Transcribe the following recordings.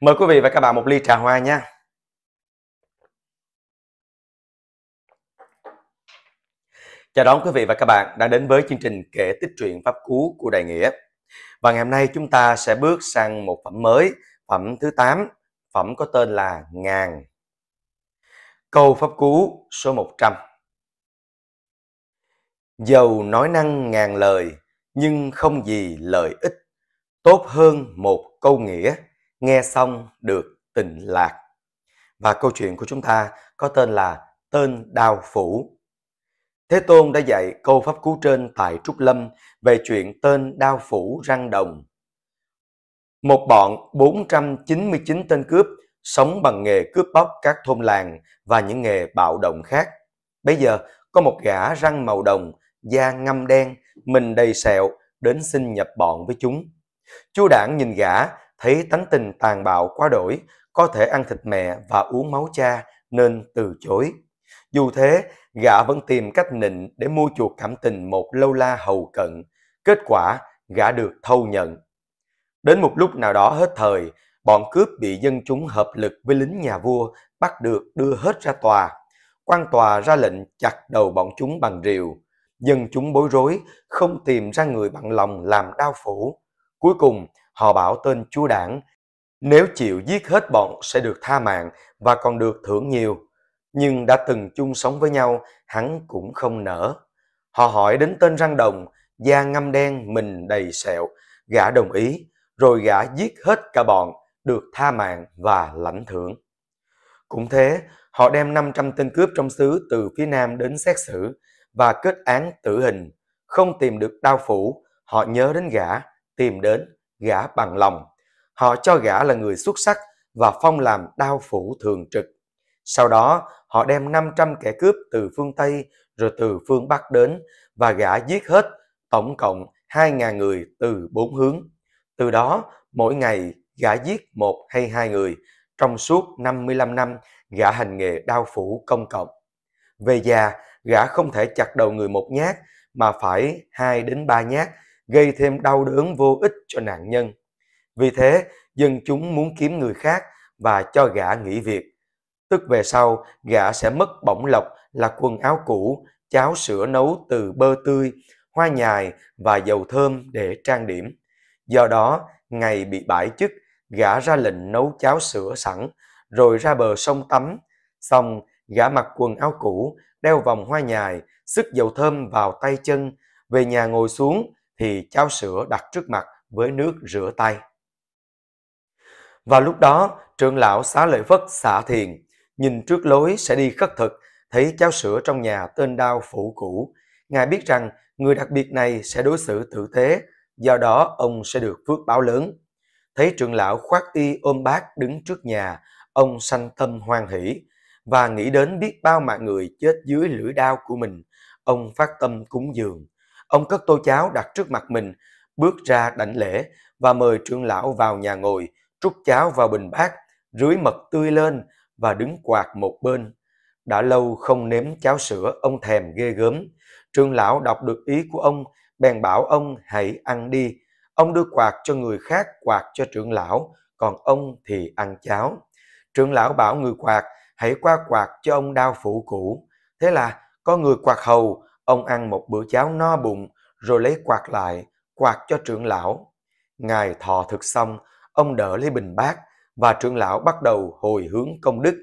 Mời quý vị và các bạn một ly trà hoa nha. Chào đón quý vị và các bạn đã đến với chương trình kể tích truyện pháp cú của Đại Nghĩa. Và ngày hôm nay chúng ta sẽ bước sang một phẩm mới, phẩm thứ 8, phẩm có tên là Ngàn. Câu pháp cú số 100 Dầu nói năng ngàn lời, nhưng không gì lợi ích, tốt hơn một câu nghĩa nghe xong được tình lạc. Và câu chuyện của chúng ta có tên là Tên Đao Phủ. Thế Tôn đã dạy câu pháp cú trên tại Trúc Lâm về chuyện tên Đao Phủ răng đồng. Một bọn 499 tên cướp sống bằng nghề cướp bóc các thôn làng và những nghề bạo động khác. Bây giờ có một gã răng màu đồng, da ngâm đen, mình đầy sẹo đến xin nhập bọn với chúng. Chu Đảng nhìn gã thấy tánh tình tàn bạo quá đổi, có thể ăn thịt mẹ và uống máu cha nên từ chối. Dù thế, gã vẫn tìm cách nịnh để mua chuộc cảm tình một lâu la hầu cận. Kết quả, gã được thâu nhận. Đến một lúc nào đó hết thời, bọn cướp bị dân chúng hợp lực với lính nhà vua bắt được đưa hết ra tòa. Quan tòa ra lệnh chặt đầu bọn chúng bằng rìu. Dân chúng bối rối, không tìm ra người bằng lòng làm đau phủ. Cuối cùng, họ bảo tên chúa đảng, nếu chịu giết hết bọn sẽ được tha mạng và còn được thưởng nhiều. Nhưng đã từng chung sống với nhau, hắn cũng không nỡ. Họ hỏi đến tên răng đồng, da ngâm đen mình đầy sẹo, gã đồng ý, rồi gã giết hết cả bọn, được tha mạng và lãnh thưởng. Cũng thế, họ đem 500 tên cướp trong xứ từ phía nam đến xét xử và kết án tử hình. Không tìm được đao phủ, họ nhớ đến gã, tìm đến gã bằng lòng. Họ cho gã là người xuất sắc và phong làm đao phủ thường trực. Sau đó, họ đem 500 kẻ cướp từ phương Tây rồi từ phương Bắc đến và gã giết hết tổng cộng 2.000 người từ bốn hướng. Từ đó, mỗi ngày gã giết một hay hai người. Trong suốt 55 năm, gã hành nghề đao phủ công cộng. Về già, gã không thể chặt đầu người một nhát mà phải hai đến ba nhát gây thêm đau đớn vô ích cho nạn nhân. Vì thế, dân chúng muốn kiếm người khác và cho gã nghỉ việc. Tức về sau, gã sẽ mất bổng lộc là quần áo cũ, cháo sữa nấu từ bơ tươi, hoa nhài và dầu thơm để trang điểm. Do đó, ngày bị bãi chức, gã ra lệnh nấu cháo sữa sẵn, rồi ra bờ sông tắm. Xong, gã mặc quần áo cũ, đeo vòng hoa nhài, sức dầu thơm vào tay chân, về nhà ngồi xuống, thì cháo sữa đặt trước mặt với nước rửa tay. Và lúc đó, trưởng lão xá lợi phất xả thiền, nhìn trước lối sẽ đi khất thực, thấy cháo sữa trong nhà tên đao phủ cũ. Ngài biết rằng người đặc biệt này sẽ đối xử tử tế, do đó ông sẽ được phước báo lớn. Thấy trưởng lão khoác y ôm bác đứng trước nhà, ông sanh tâm hoan hỷ và nghĩ đến biết bao mạng người chết dưới lưỡi đao của mình. Ông phát tâm cúng dường. Ông cất tô cháo đặt trước mặt mình, bước ra đảnh lễ và mời trưởng lão vào nhà ngồi, trút cháo vào bình bát, rưới mật tươi lên và đứng quạt một bên. Đã lâu không nếm cháo sữa, ông thèm ghê gớm. Trương lão đọc được ý của ông, bèn bảo ông hãy ăn đi. Ông đưa quạt cho người khác, quạt cho trưởng lão, còn ông thì ăn cháo. Trưởng lão bảo người quạt, hãy qua quạt cho ông đao phủ cũ. Thế là có người quạt hầu, Ông ăn một bữa cháo no bụng rồi lấy quạt lại, quạt cho trưởng lão. Ngài thọ thực xong, ông đỡ lấy bình bát và trưởng lão bắt đầu hồi hướng công đức.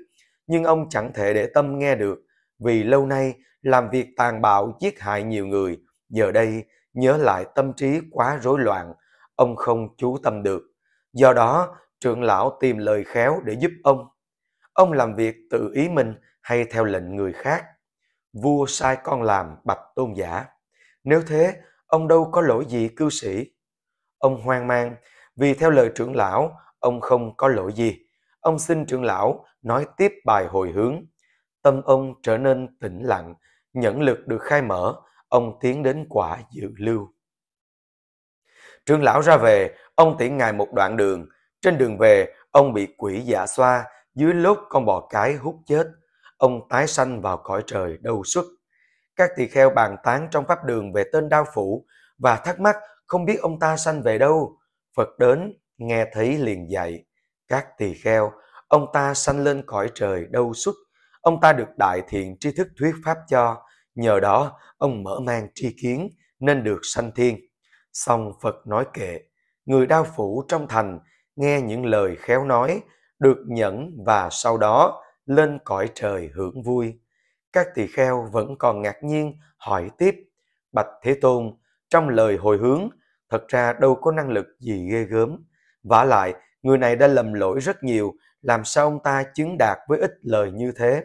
Nhưng ông chẳng thể để tâm nghe được vì lâu nay làm việc tàn bạo giết hại nhiều người. Giờ đây nhớ lại tâm trí quá rối loạn, ông không chú tâm được. Do đó trưởng lão tìm lời khéo để giúp ông. Ông làm việc tự ý mình hay theo lệnh người khác vua sai con làm bạch tôn giả. Nếu thế, ông đâu có lỗi gì cư sĩ. Ông hoang mang, vì theo lời trưởng lão, ông không có lỗi gì. Ông xin trưởng lão nói tiếp bài hồi hướng. Tâm ông trở nên tĩnh lặng, nhẫn lực được khai mở, ông tiến đến quả dự lưu. Trưởng lão ra về, ông tiễn ngài một đoạn đường. Trên đường về, ông bị quỷ giả dạ xoa, dưới lốt con bò cái hút chết ông tái sanh vào cõi trời đâu xuất. Các tỳ kheo bàn tán trong pháp đường về tên đao phủ và thắc mắc không biết ông ta sanh về đâu. Phật đến, nghe thấy liền dạy. Các tỳ kheo, ông ta sanh lên cõi trời đâu xuất. Ông ta được đại thiện tri thức thuyết pháp cho. Nhờ đó, ông mở mang tri kiến nên được sanh thiên. Xong Phật nói kệ, người đao phủ trong thành nghe những lời khéo nói, được nhẫn và sau đó lên cõi trời hưởng vui. Các tỳ kheo vẫn còn ngạc nhiên hỏi tiếp, Bạch Thế Tôn, trong lời hồi hướng, thật ra đâu có năng lực gì ghê gớm. vả lại, người này đã lầm lỗi rất nhiều, làm sao ông ta chứng đạt với ít lời như thế?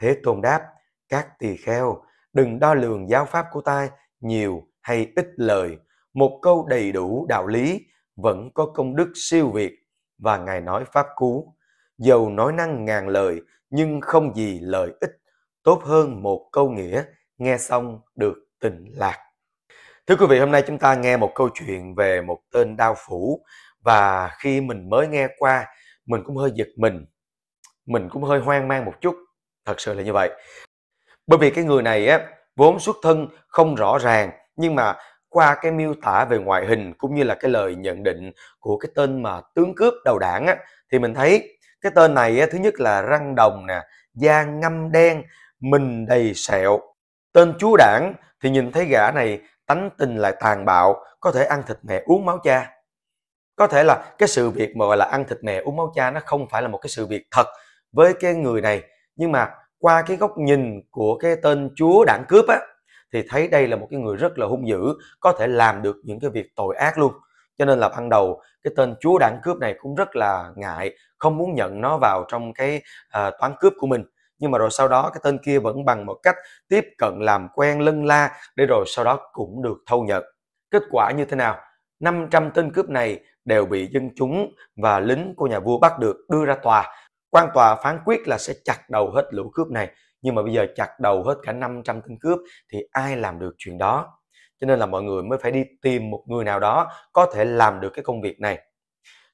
Thế Tôn đáp, các tỳ kheo, đừng đo lường giáo pháp của ta nhiều hay ít lời. Một câu đầy đủ đạo lý vẫn có công đức siêu việt và Ngài nói pháp cú dầu nói năng ngàn lời nhưng không gì lợi ích, tốt hơn một câu nghĩa nghe xong được tình lạc. Thưa quý vị, hôm nay chúng ta nghe một câu chuyện về một tên đao phủ và khi mình mới nghe qua, mình cũng hơi giật mình, mình cũng hơi hoang mang một chút, thật sự là như vậy. Bởi vì cái người này á vốn xuất thân không rõ ràng nhưng mà qua cái miêu tả về ngoại hình cũng như là cái lời nhận định của cái tên mà tướng cướp đầu đảng á thì mình thấy cái tên này thứ nhất là răng đồng nè da ngâm đen mình đầy sẹo tên chúa đảng thì nhìn thấy gã này tánh tình lại tàn bạo có thể ăn thịt mẹ uống máu cha có thể là cái sự việc mà gọi là ăn thịt mẹ uống máu cha nó không phải là một cái sự việc thật với cái người này nhưng mà qua cái góc nhìn của cái tên chúa đảng cướp á thì thấy đây là một cái người rất là hung dữ có thể làm được những cái việc tội ác luôn cho nên là ban đầu cái tên chúa đảng cướp này cũng rất là ngại không muốn nhận nó vào trong cái à, toán cướp của mình nhưng mà rồi sau đó cái tên kia vẫn bằng một cách tiếp cận làm quen lân la để rồi sau đó cũng được thâu nhận kết quả như thế nào 500 tên cướp này đều bị dân chúng và lính của nhà vua bắt được đưa ra tòa quan tòa phán quyết là sẽ chặt đầu hết lũ cướp này nhưng mà bây giờ chặt đầu hết cả 500 tên cướp thì ai làm được chuyện đó cho nên là mọi người mới phải đi tìm một người nào đó có thể làm được cái công việc này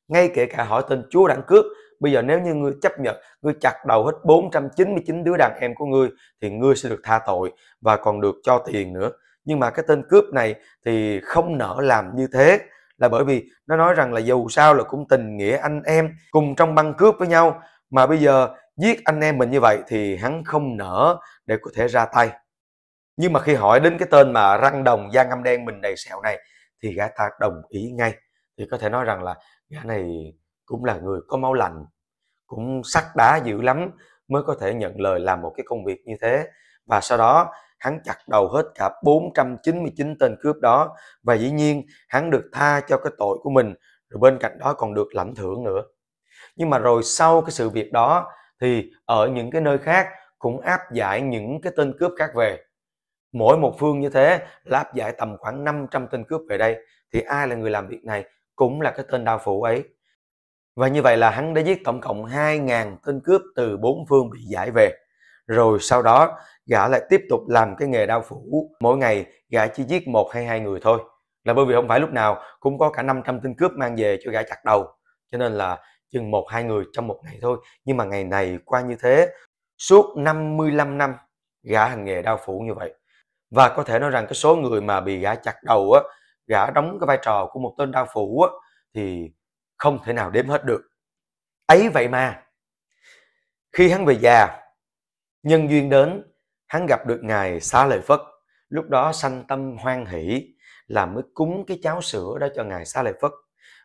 ngay kể cả hỏi tên chúa đảng cướp bây giờ nếu như ngươi chấp nhận ngươi chặt đầu hết 499 đứa đàn em của ngươi thì ngươi sẽ được tha tội và còn được cho tiền nữa nhưng mà cái tên cướp này thì không nỡ làm như thế là bởi vì nó nói rằng là dù sao là cũng tình nghĩa anh em cùng trong băng cướp với nhau mà bây giờ giết anh em mình như vậy thì hắn không nỡ để có thể ra tay nhưng mà khi hỏi đến cái tên mà răng đồng da ngâm đen mình đầy sẹo này thì gã ta đồng ý ngay thì có thể nói rằng là gã này cũng là người có máu lạnh cũng sắt đá dữ lắm mới có thể nhận lời làm một cái công việc như thế và sau đó hắn chặt đầu hết cả 499 tên cướp đó và dĩ nhiên hắn được tha cho cái tội của mình rồi bên cạnh đó còn được lãnh thưởng nữa nhưng mà rồi sau cái sự việc đó thì ở những cái nơi khác cũng áp giải những cái tên cướp khác về mỗi một phương như thế láp giải tầm khoảng 500 tên cướp về đây thì ai là người làm việc này cũng là cái tên đao phủ ấy và như vậy là hắn đã giết tổng cộng 2.000 tên cướp từ bốn phương bị giải về rồi sau đó gã lại tiếp tục làm cái nghề đao phủ mỗi ngày gã chỉ giết một hay hai người thôi là bởi vì không phải lúc nào cũng có cả 500 tên cướp mang về cho gã chặt đầu cho nên là chừng một hai người trong một ngày thôi nhưng mà ngày này qua như thế suốt 55 năm gã hành nghề đao phủ như vậy và có thể nói rằng cái số người mà bị gã chặt đầu á gã đóng cái vai trò của một tên đao phủ á thì không thể nào đếm hết được ấy vậy mà khi hắn về già nhân duyên đến hắn gặp được ngài xá lợi phất lúc đó sanh tâm hoan hỷ là mới cúng cái cháo sữa đó cho ngài xá lợi phất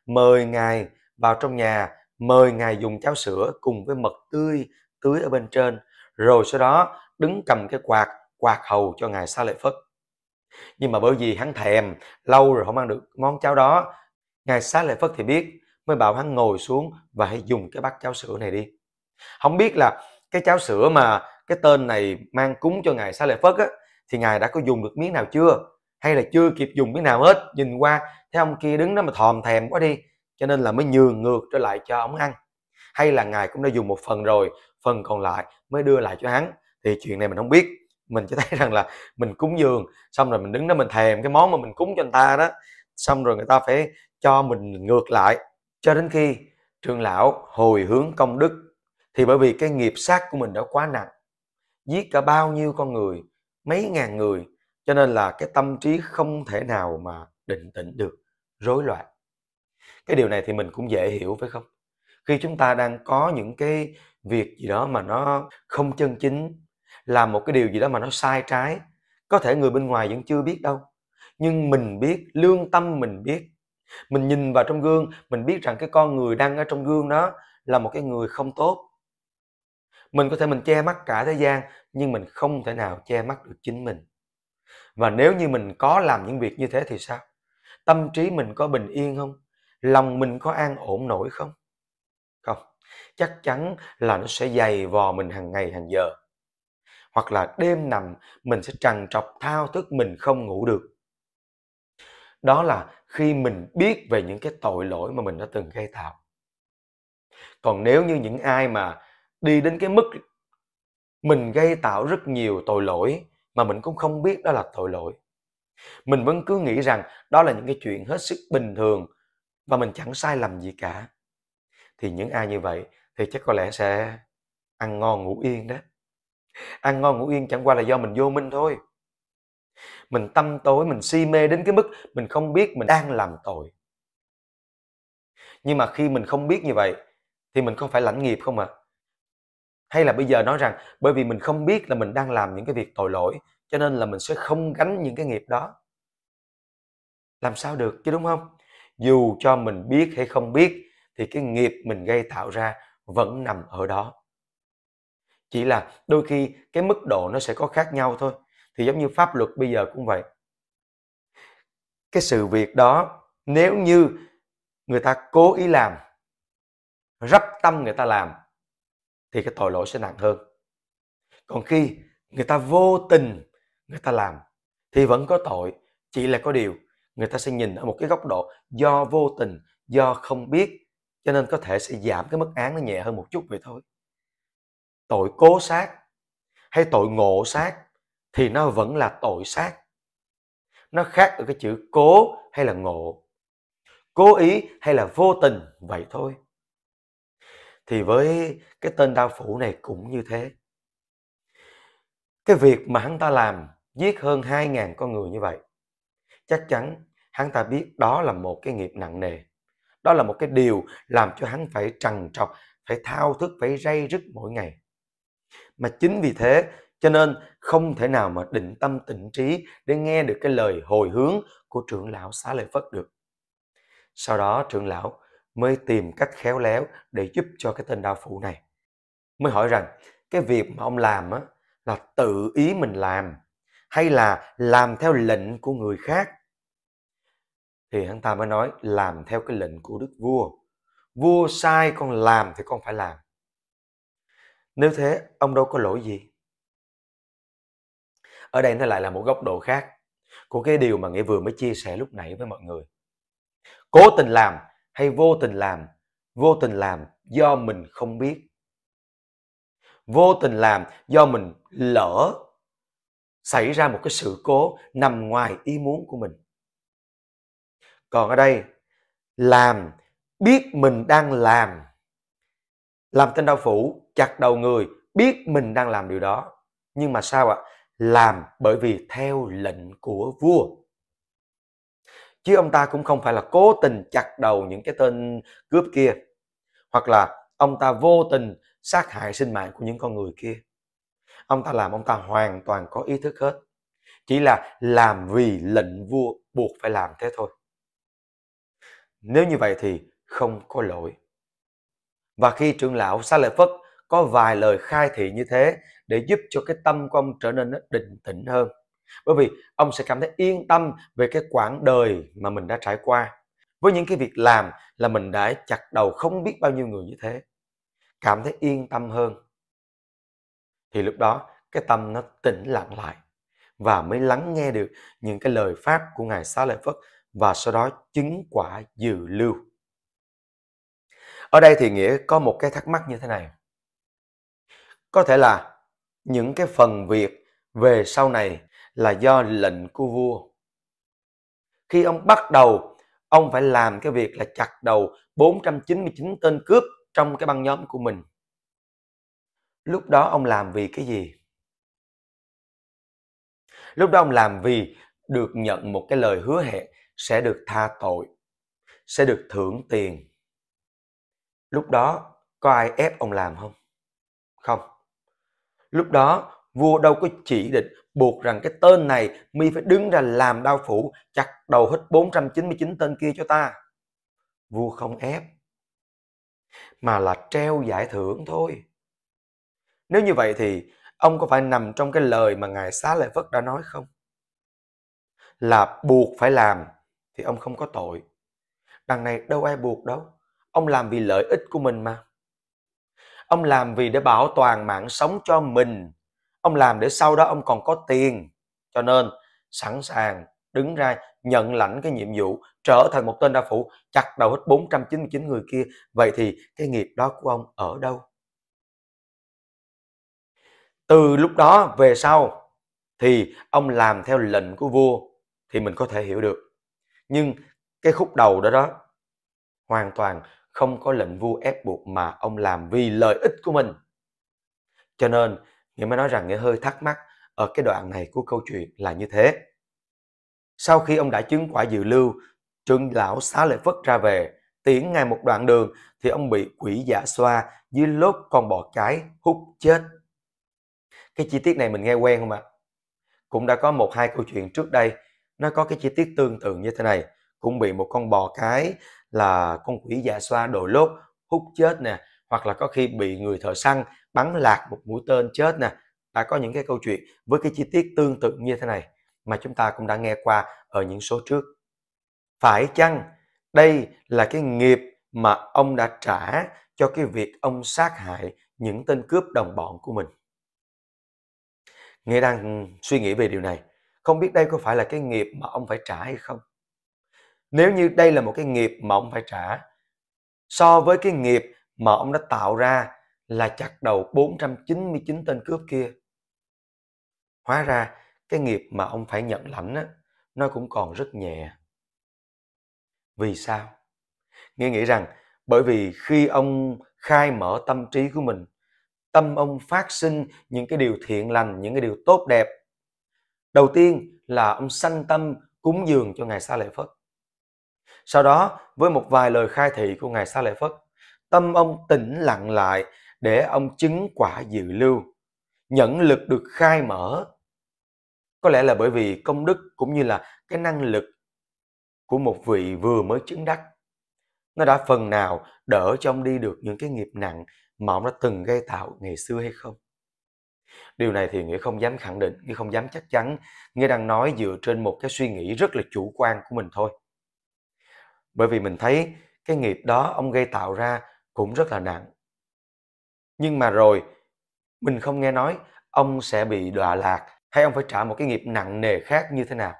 mời ngài vào trong nhà mời ngài dùng cháo sữa cùng với mật tươi tưới ở bên trên rồi sau đó đứng cầm cái quạt quạt hầu cho ngài Sa Lợi Phất. Nhưng mà bởi vì hắn thèm, lâu rồi không ăn được món cháo đó, ngài Sa Lợi Phất thì biết, mới bảo hắn ngồi xuống và hãy dùng cái bát cháo sữa này đi. Không biết là cái cháo sữa mà cái tên này mang cúng cho ngài Sa Lợi Phất á, thì ngài đã có dùng được miếng nào chưa? Hay là chưa kịp dùng miếng nào hết, nhìn qua thấy ông kia đứng đó mà thòm thèm quá đi, cho nên là mới nhường ngược trở lại cho ông ăn. Hay là ngài cũng đã dùng một phần rồi, phần còn lại mới đưa lại cho hắn thì chuyện này mình không biết mình chỉ thấy rằng là mình cúng dường xong rồi mình đứng đó mình thèm cái món mà mình cúng cho người ta đó xong rồi người ta phải cho mình ngược lại cho đến khi trường lão hồi hướng công đức thì bởi vì cái nghiệp sát của mình đã quá nặng giết cả bao nhiêu con người mấy ngàn người cho nên là cái tâm trí không thể nào mà định tĩnh được rối loạn cái điều này thì mình cũng dễ hiểu phải không khi chúng ta đang có những cái việc gì đó mà nó không chân chính làm một cái điều gì đó mà nó sai trái có thể người bên ngoài vẫn chưa biết đâu nhưng mình biết lương tâm mình biết mình nhìn vào trong gương mình biết rằng cái con người đang ở trong gương đó là một cái người không tốt mình có thể mình che mắt cả thế gian nhưng mình không thể nào che mắt được chính mình và nếu như mình có làm những việc như thế thì sao tâm trí mình có bình yên không lòng mình có an ổn nổi không không chắc chắn là nó sẽ dày vò mình hàng ngày hàng giờ hoặc là đêm nằm mình sẽ trằn trọc thao thức mình không ngủ được đó là khi mình biết về những cái tội lỗi mà mình đã từng gây tạo còn nếu như những ai mà đi đến cái mức mình gây tạo rất nhiều tội lỗi mà mình cũng không biết đó là tội lỗi mình vẫn cứ nghĩ rằng đó là những cái chuyện hết sức bình thường và mình chẳng sai lầm gì cả thì những ai như vậy thì chắc có lẽ sẽ ăn ngon ngủ yên đấy ăn ngon ngủ yên chẳng qua là do mình vô minh thôi mình tâm tối mình si mê đến cái mức mình không biết mình đang làm tội nhưng mà khi mình không biết như vậy thì mình không phải lãnh nghiệp không ạ à? hay là bây giờ nói rằng bởi vì mình không biết là mình đang làm những cái việc tội lỗi cho nên là mình sẽ không gánh những cái nghiệp đó làm sao được chứ đúng không dù cho mình biết hay không biết thì cái nghiệp mình gây tạo ra vẫn nằm ở đó chỉ là đôi khi cái mức độ nó sẽ có khác nhau thôi thì giống như pháp luật bây giờ cũng vậy cái sự việc đó nếu như người ta cố ý làm rắp tâm người ta làm thì cái tội lỗi sẽ nặng hơn còn khi người ta vô tình người ta làm thì vẫn có tội chỉ là có điều người ta sẽ nhìn ở một cái góc độ do vô tình do không biết cho nên có thể sẽ giảm cái mức án nó nhẹ hơn một chút vậy thôi tội cố sát hay tội ngộ sát thì nó vẫn là tội sát. Nó khác ở cái chữ cố hay là ngộ. Cố ý hay là vô tình vậy thôi. Thì với cái tên đao phủ này cũng như thế. Cái việc mà hắn ta làm giết hơn 2.000 con người như vậy, chắc chắn hắn ta biết đó là một cái nghiệp nặng nề. Đó là một cái điều làm cho hắn phải trằn trọc, phải thao thức, phải rây rứt mỗi ngày. Mà chính vì thế cho nên không thể nào mà định tâm tỉnh trí để nghe được cái lời hồi hướng của trưởng lão xá lợi Phất được. Sau đó trưởng lão mới tìm cách khéo léo để giúp cho cái tên đao phụ này. Mới hỏi rằng cái việc mà ông làm á, là tự ý mình làm hay là làm theo lệnh của người khác. Thì hắn ta mới nói làm theo cái lệnh của đức vua. Vua sai con làm thì con phải làm. Nếu thế, ông đâu có lỗi gì. Ở đây nó lại là một góc độ khác của cái điều mà Nghĩa vừa mới chia sẻ lúc nãy với mọi người. Cố tình làm hay vô tình làm, vô tình làm do mình không biết. Vô tình làm do mình lỡ xảy ra một cái sự cố nằm ngoài ý muốn của mình. Còn ở đây, làm biết mình đang làm làm tên đau phủ chặt đầu người biết mình đang làm điều đó nhưng mà sao ạ làm bởi vì theo lệnh của vua chứ ông ta cũng không phải là cố tình chặt đầu những cái tên cướp kia hoặc là ông ta vô tình sát hại sinh mạng của những con người kia ông ta làm ông ta hoàn toàn có ý thức hết chỉ là làm vì lệnh vua buộc phải làm thế thôi nếu như vậy thì không có lỗi và khi trưởng lão Sa Lợi Phất có vài lời khai thị như thế để giúp cho cái tâm của ông trở nên định tĩnh hơn. Bởi vì ông sẽ cảm thấy yên tâm về cái quãng đời mà mình đã trải qua. Với những cái việc làm là mình đã chặt đầu không biết bao nhiêu người như thế. Cảm thấy yên tâm hơn. Thì lúc đó cái tâm nó tĩnh lặng lại và mới lắng nghe được những cái lời pháp của Ngài Xá Lợi Phất và sau đó chứng quả dự lưu. Ở đây thì Nghĩa có một cái thắc mắc như thế này. Có thể là những cái phần việc về sau này là do lệnh của vua. Khi ông bắt đầu, ông phải làm cái việc là chặt đầu 499 tên cướp trong cái băng nhóm của mình. Lúc đó ông làm vì cái gì? Lúc đó ông làm vì được nhận một cái lời hứa hẹn sẽ được tha tội, sẽ được thưởng tiền Lúc đó có ai ép ông làm không? Không. Lúc đó vua đâu có chỉ định buộc rằng cái tên này mi phải đứng ra làm đao phủ chặt đầu hết 499 tên kia cho ta. Vua không ép mà là treo giải thưởng thôi. Nếu như vậy thì ông có phải nằm trong cái lời mà ngài Xá Lợi Phất đã nói không? Là buộc phải làm thì ông không có tội. Đằng này đâu ai buộc đâu ông làm vì lợi ích của mình mà ông làm vì để bảo toàn mạng sống cho mình ông làm để sau đó ông còn có tiền cho nên sẵn sàng đứng ra nhận lãnh cái nhiệm vụ trở thành một tên đa phủ chặt đầu hết 499 người kia vậy thì cái nghiệp đó của ông ở đâu từ lúc đó về sau thì ông làm theo lệnh của vua thì mình có thể hiểu được nhưng cái khúc đầu đó đó hoàn toàn không có lệnh vua ép buộc mà ông làm vì lợi ích của mình. Cho nên, Nghĩa mới nói rằng Nghĩa hơi thắc mắc ở cái đoạn này của câu chuyện là như thế. Sau khi ông đã chứng quả dự lưu, trưởng lão xá lợi Phất ra về, tiễn ngay một đoạn đường thì ông bị quỷ giả xoa dưới lốp con bò cái hút chết. Cái chi tiết này mình nghe quen không ạ? Cũng đã có một hai câu chuyện trước đây, nó có cái chi tiết tương tự như thế này, cũng bị một con bò cái là con quỷ dạ xoa đồ lốt hút chết nè hoặc là có khi bị người thợ săn bắn lạc một mũi tên chết nè đã có những cái câu chuyện với cái chi tiết tương tự như thế này mà chúng ta cũng đã nghe qua ở những số trước phải chăng đây là cái nghiệp mà ông đã trả cho cái việc ông sát hại những tên cướp đồng bọn của mình nghĩa đang suy nghĩ về điều này không biết đây có phải là cái nghiệp mà ông phải trả hay không nếu như đây là một cái nghiệp mà ông phải trả so với cái nghiệp mà ông đã tạo ra là chặt đầu 499 tên cướp kia. Hóa ra cái nghiệp mà ông phải nhận lãnh á, nó cũng còn rất nhẹ. Vì sao? Nghĩa nghĩ rằng bởi vì khi ông khai mở tâm trí của mình, tâm ông phát sinh những cái điều thiện lành, những cái điều tốt đẹp. Đầu tiên là ông sanh tâm cúng dường cho Ngài Sa Lợi Phất. Sau đó, với một vài lời khai thị của Ngài Sa Lợi Phất, tâm ông tĩnh lặng lại để ông chứng quả dự lưu, nhẫn lực được khai mở. Có lẽ là bởi vì công đức cũng như là cái năng lực của một vị vừa mới chứng đắc. Nó đã phần nào đỡ cho ông đi được những cái nghiệp nặng mà ông đã từng gây tạo ngày xưa hay không? Điều này thì Nghĩa không dám khẳng định, Nghĩa không dám chắc chắn. Nghĩa đang nói dựa trên một cái suy nghĩ rất là chủ quan của mình thôi bởi vì mình thấy cái nghiệp đó ông gây tạo ra cũng rất là nặng. Nhưng mà rồi mình không nghe nói ông sẽ bị đọa lạc hay ông phải trả một cái nghiệp nặng nề khác như thế nào.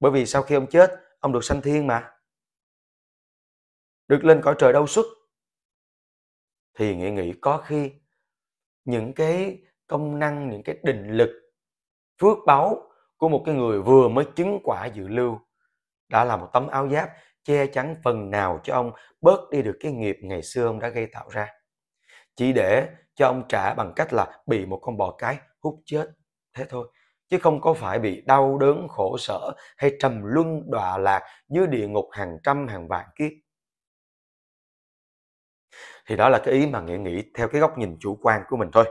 Bởi vì sau khi ông chết, ông được sanh thiên mà. Được lên cõi trời đâu xuất. Thì nghĩ nghĩ có khi những cái công năng, những cái định lực, phước báu của một cái người vừa mới chứng quả dự lưu đã là một tấm áo giáp che chắn phần nào cho ông bớt đi được cái nghiệp ngày xưa ông đã gây tạo ra. Chỉ để cho ông trả bằng cách là bị một con bò cái hút chết. Thế thôi. Chứ không có phải bị đau đớn khổ sở hay trầm luân đọa lạc dưới địa ngục hàng trăm hàng vạn kiếp. Thì đó là cái ý mà nghĩa nghĩ theo cái góc nhìn chủ quan của mình thôi.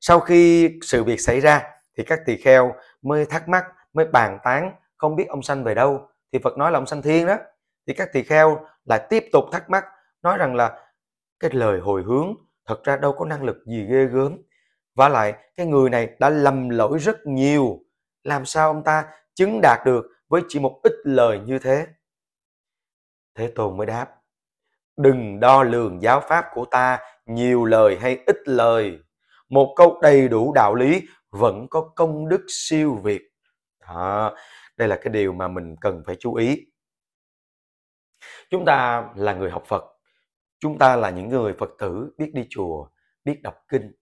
Sau khi sự việc xảy ra thì các tỳ kheo mới thắc mắc, mới bàn tán không biết ông sanh về đâu thì Phật nói là ông sanh thiên đó thì các tỳ kheo lại tiếp tục thắc mắc nói rằng là cái lời hồi hướng thật ra đâu có năng lực gì ghê gớm và lại cái người này đã lầm lỗi rất nhiều làm sao ông ta chứng đạt được với chỉ một ít lời như thế thế tôn mới đáp đừng đo lường giáo pháp của ta nhiều lời hay ít lời một câu đầy đủ đạo lý vẫn có công đức siêu việt à, đây là cái điều mà mình cần phải chú ý chúng ta là người học phật chúng ta là những người phật tử biết đi chùa biết đọc kinh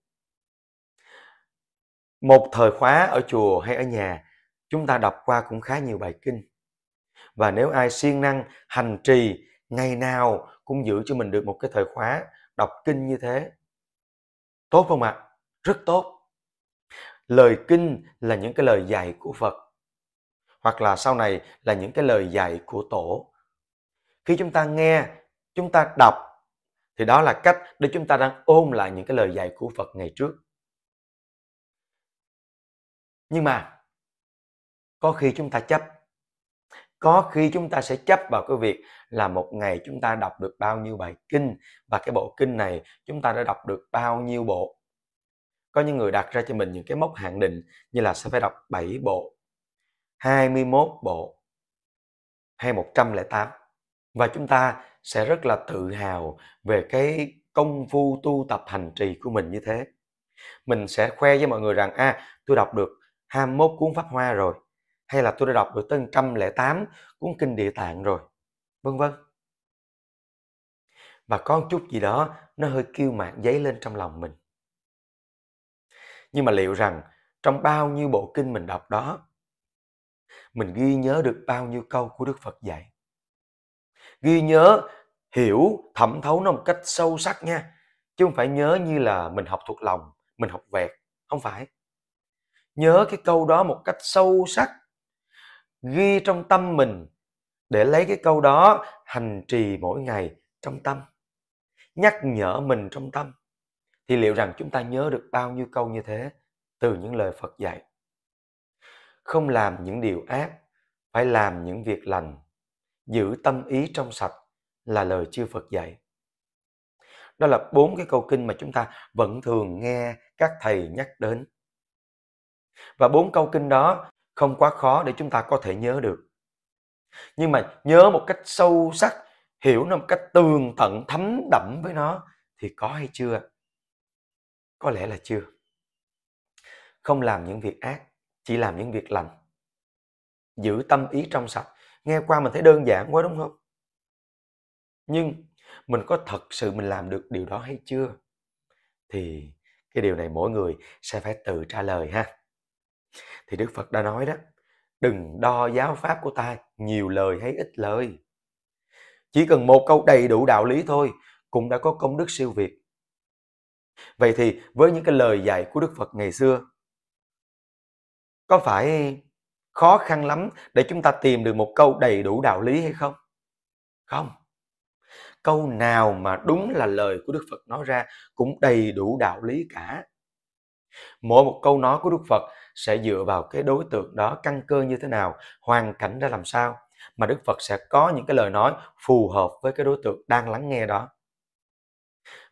một thời khóa ở chùa hay ở nhà chúng ta đọc qua cũng khá nhiều bài kinh và nếu ai siêng năng hành trì ngày nào cũng giữ cho mình được một cái thời khóa đọc kinh như thế tốt không ạ rất tốt lời kinh là những cái lời dạy của phật hoặc là sau này là những cái lời dạy của tổ khi chúng ta nghe chúng ta đọc thì đó là cách để chúng ta đang ôn lại những cái lời dạy của phật ngày trước nhưng mà có khi chúng ta chấp có khi chúng ta sẽ chấp vào cái việc là một ngày chúng ta đọc được bao nhiêu bài kinh và cái bộ kinh này chúng ta đã đọc được bao nhiêu bộ có những người đặt ra cho mình những cái mốc hạn định như là sẽ phải đọc 7 bộ 21 bộ hay 108 và chúng ta sẽ rất là tự hào về cái công phu tu tập hành trì của mình như thế mình sẽ khoe với mọi người rằng a à, tôi đọc được 21 cuốn pháp hoa rồi hay là tôi đã đọc được tới 108 cuốn kinh địa tạng rồi vân vân và có một chút gì đó nó hơi kêu mạn giấy lên trong lòng mình nhưng mà liệu rằng trong bao nhiêu bộ kinh mình đọc đó mình ghi nhớ được bao nhiêu câu của đức phật dạy ghi nhớ hiểu thẩm thấu nó một cách sâu sắc nha chứ không phải nhớ như là mình học thuộc lòng mình học vẹt không phải nhớ cái câu đó một cách sâu sắc ghi trong tâm mình để lấy cái câu đó hành trì mỗi ngày trong tâm nhắc nhở mình trong tâm thì liệu rằng chúng ta nhớ được bao nhiêu câu như thế từ những lời phật dạy không làm những điều ác phải làm những việc lành giữ tâm ý trong sạch là lời chư Phật dạy. Đó là bốn cái câu kinh mà chúng ta vẫn thường nghe các thầy nhắc đến. Và bốn câu kinh đó không quá khó để chúng ta có thể nhớ được. Nhưng mà nhớ một cách sâu sắc, hiểu nó một cách tường tận thấm đậm với nó thì có hay chưa? Có lẽ là chưa. Không làm những việc ác, chỉ làm những việc lành. Giữ tâm ý trong sạch nghe qua mình thấy đơn giản quá đúng không nhưng mình có thật sự mình làm được điều đó hay chưa thì cái điều này mỗi người sẽ phải tự trả lời ha thì đức phật đã nói đó đừng đo giáo pháp của ta nhiều lời hay ít lời chỉ cần một câu đầy đủ đạo lý thôi cũng đã có công đức siêu việt vậy thì với những cái lời dạy của đức phật ngày xưa có phải khó khăn lắm để chúng ta tìm được một câu đầy đủ đạo lý hay không? Không. Câu nào mà đúng là lời của Đức Phật nói ra cũng đầy đủ đạo lý cả. Mỗi một câu nói của Đức Phật sẽ dựa vào cái đối tượng đó căn cơ như thế nào, hoàn cảnh ra làm sao mà Đức Phật sẽ có những cái lời nói phù hợp với cái đối tượng đang lắng nghe đó.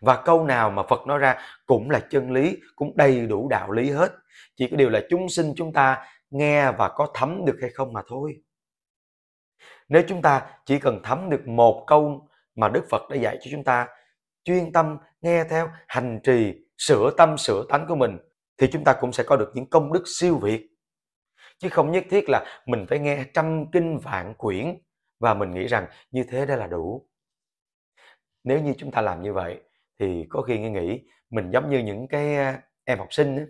Và câu nào mà Phật nói ra cũng là chân lý, cũng đầy đủ đạo lý hết. Chỉ có điều là chúng sinh chúng ta nghe và có thấm được hay không mà thôi nếu chúng ta chỉ cần thấm được một câu mà đức phật đã dạy cho chúng ta chuyên tâm nghe theo hành trì sửa tâm sửa tánh của mình thì chúng ta cũng sẽ có được những công đức siêu việt chứ không nhất thiết là mình phải nghe trăm kinh vạn quyển và mình nghĩ rằng như thế đã là đủ nếu như chúng ta làm như vậy thì có khi nghe nghĩ mình giống như những cái à, em học sinh ấy.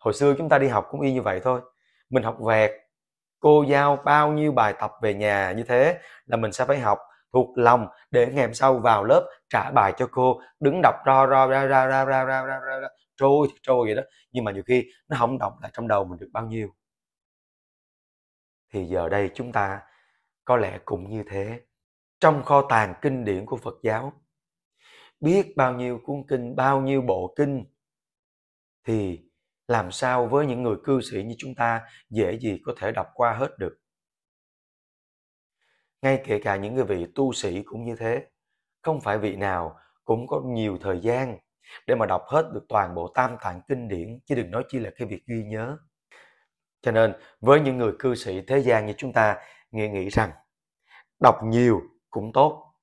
hồi xưa chúng ta đi học cũng y như vậy thôi mình học vẹt cô giao bao nhiêu bài tập về nhà như thế là mình sẽ phải học thuộc lòng để ngày hôm sau vào lớp trả bài cho cô đứng đọc ro ro ra ra ra ra ra ra ra, trôi trôi vậy đó nhưng mà nhiều khi nó không đọc lại trong đầu mình được bao nhiêu thì giờ đây chúng ta có lẽ cũng như thế trong kho tàng kinh điển của phật giáo biết bao nhiêu cuốn kinh bao nhiêu bộ kinh thì làm sao với những người cư sĩ như chúng ta dễ gì có thể đọc qua hết được. Ngay kể cả những người vị tu sĩ cũng như thế, không phải vị nào cũng có nhiều thời gian để mà đọc hết được toàn bộ tam tạng kinh điển, chứ đừng nói chi là cái việc ghi nhớ. Cho nên với những người cư sĩ thế gian như chúng ta nghe nghĩ rằng đọc nhiều cũng tốt.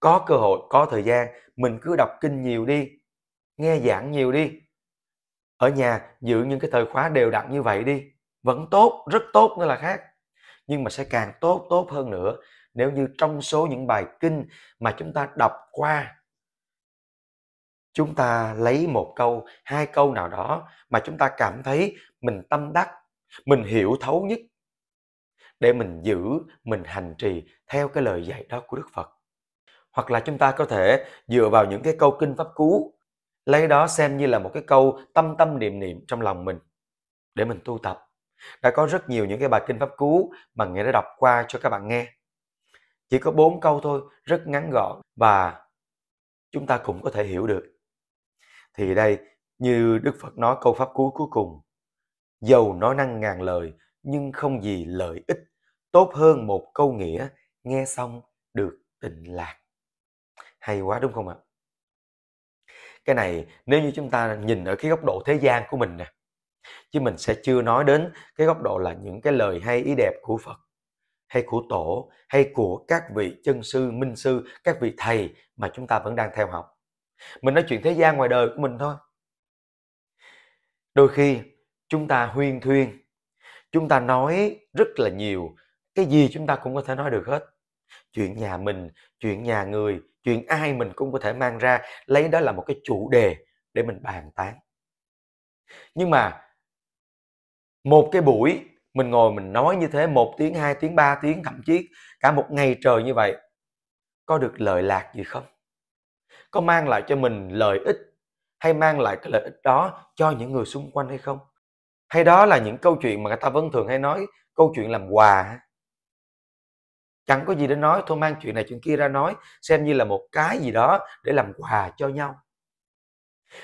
Có cơ hội, có thời gian, mình cứ đọc kinh nhiều đi, nghe giảng nhiều đi, ở nhà giữ những cái thời khóa đều đặn như vậy đi vẫn tốt rất tốt nữa là khác nhưng mà sẽ càng tốt tốt hơn nữa nếu như trong số những bài kinh mà chúng ta đọc qua chúng ta lấy một câu hai câu nào đó mà chúng ta cảm thấy mình tâm đắc mình hiểu thấu nhất để mình giữ mình hành trì theo cái lời dạy đó của đức phật hoặc là chúng ta có thể dựa vào những cái câu kinh pháp cú lấy đó xem như là một cái câu tâm tâm niệm niệm trong lòng mình để mình tu tập đã có rất nhiều những cái bài kinh pháp cú mà nghĩa đã đọc qua cho các bạn nghe chỉ có bốn câu thôi rất ngắn gọn và chúng ta cũng có thể hiểu được thì đây như đức phật nói câu pháp cú cuối cùng dầu nói năng ngàn lời nhưng không gì lợi ích tốt hơn một câu nghĩa nghe xong được tình lạc hay quá đúng không ạ cái này nếu như chúng ta nhìn ở cái góc độ thế gian của mình nè chứ mình sẽ chưa nói đến cái góc độ là những cái lời hay ý đẹp của Phật hay của tổ hay của các vị chân sư minh sư các vị thầy mà chúng ta vẫn đang theo học mình nói chuyện thế gian ngoài đời của mình thôi đôi khi chúng ta huyên thuyên chúng ta nói rất là nhiều cái gì chúng ta cũng có thể nói được hết chuyện nhà mình chuyện nhà người chuyện ai mình cũng có thể mang ra lấy đó là một cái chủ đề để mình bàn tán nhưng mà một cái buổi mình ngồi mình nói như thế một tiếng hai tiếng ba tiếng thậm chí cả một ngày trời như vậy có được lợi lạc gì không có mang lại cho mình lợi ích hay mang lại cái lợi ích đó cho những người xung quanh hay không hay đó là những câu chuyện mà người ta vẫn thường hay nói câu chuyện làm quà chẳng có gì để nói thôi mang chuyện này chuyện kia ra nói xem như là một cái gì đó để làm quà cho nhau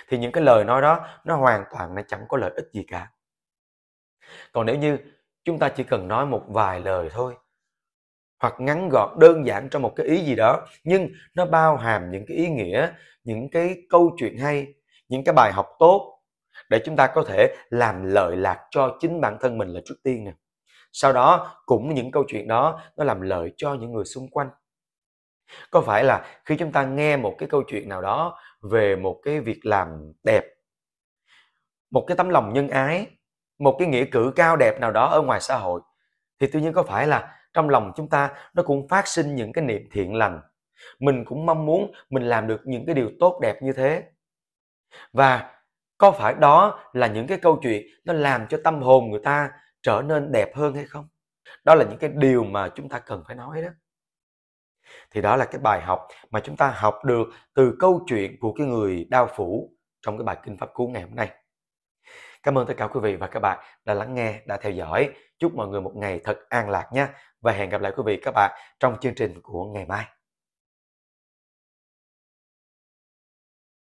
thì những cái lời nói đó nó hoàn toàn nó chẳng có lợi ích gì cả còn nếu như chúng ta chỉ cần nói một vài lời thôi hoặc ngắn gọn đơn giản trong một cái ý gì đó nhưng nó bao hàm những cái ý nghĩa những cái câu chuyện hay những cái bài học tốt để chúng ta có thể làm lợi lạc cho chính bản thân mình là trước tiên nè sau đó cũng những câu chuyện đó nó làm lợi cho những người xung quanh có phải là khi chúng ta nghe một cái câu chuyện nào đó về một cái việc làm đẹp một cái tấm lòng nhân ái một cái nghĩa cử cao đẹp nào đó ở ngoài xã hội thì tuy nhiên có phải là trong lòng chúng ta nó cũng phát sinh những cái niệm thiện lành mình cũng mong muốn mình làm được những cái điều tốt đẹp như thế và có phải đó là những cái câu chuyện nó làm cho tâm hồn người ta trở nên đẹp hơn hay không đó là những cái điều mà chúng ta cần phải nói đó thì đó là cái bài học mà chúng ta học được từ câu chuyện của cái người đau phủ trong cái bài kinh pháp cú ngày hôm nay cảm ơn tất cả quý vị và các bạn đã lắng nghe đã theo dõi chúc mọi người một ngày thật an lạc nhé và hẹn gặp lại quý vị các bạn trong chương trình của ngày mai